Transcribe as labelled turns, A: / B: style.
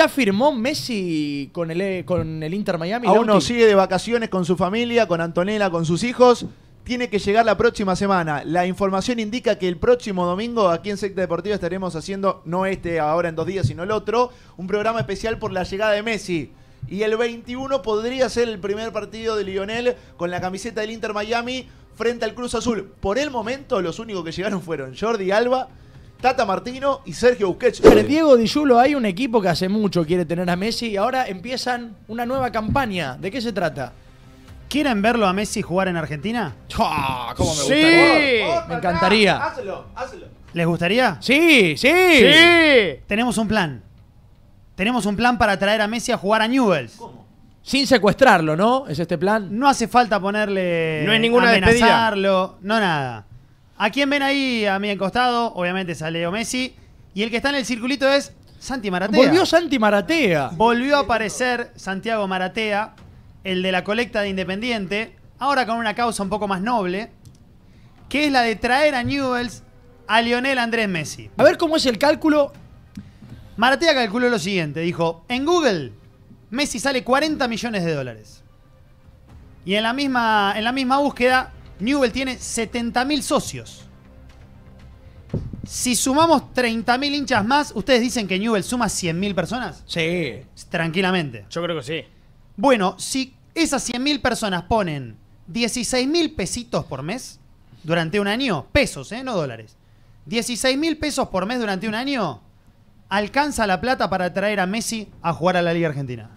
A: ¿Ya firmó Messi con el, eh, con el Inter Miami?
B: Aún no sigue de vacaciones con su familia, con Antonella, con sus hijos. Tiene que llegar la próxima semana. La información indica que el próximo domingo aquí en Secta Deportiva estaremos haciendo, no este ahora en dos días, sino el otro, un programa especial por la llegada de Messi. Y el 21 podría ser el primer partido de Lionel con la camiseta del Inter Miami frente al Cruz Azul. Por el momento, los únicos que llegaron fueron Jordi Alba Tata Martino y Sergio Busquets. Pero
A: Diego Di hay un equipo que hace mucho quiere tener a Messi y ahora empiezan una nueva campaña. ¿De qué se trata? ¿Quieren verlo a Messi jugar en Argentina? ¡Cómo me ¡Sí! Me encantaría.
B: Hazlo, hazlo.
C: ¿Les gustaría? Sí, sí. Sí. Tenemos un plan. Tenemos un plan para traer a Messi a jugar a Newells. ¿Cómo? Sin secuestrarlo, ¿no? ¿Es este plan? No hace falta ponerle. No es ninguna amenazarlo, no nada. ¿A quién ven ahí a mi costado? Obviamente es a Leo Messi. Y el que está en el circulito es Santi Maratea. Volvió
A: Santi Maratea.
C: Volvió a aparecer Santiago Maratea, el de la colecta de Independiente, ahora con una causa un poco más noble, que es la de traer a Newells a Lionel Andrés Messi. A ver cómo es el cálculo. Maratea calculó lo siguiente, dijo, en Google Messi sale 40 millones de dólares. Y en la misma, en la misma búsqueda Newell tiene 70.000 socios. Si sumamos 30.000 hinchas más, ¿ustedes dicen que Newell suma 100.000 personas? Sí. Tranquilamente. Yo creo que sí. Bueno, si esas 100.000 personas ponen 16.000 pesitos por mes durante un año, pesos, ¿eh? no dólares, 16.000 pesos por mes durante un año, alcanza la plata para traer a Messi a jugar a la Liga Argentina.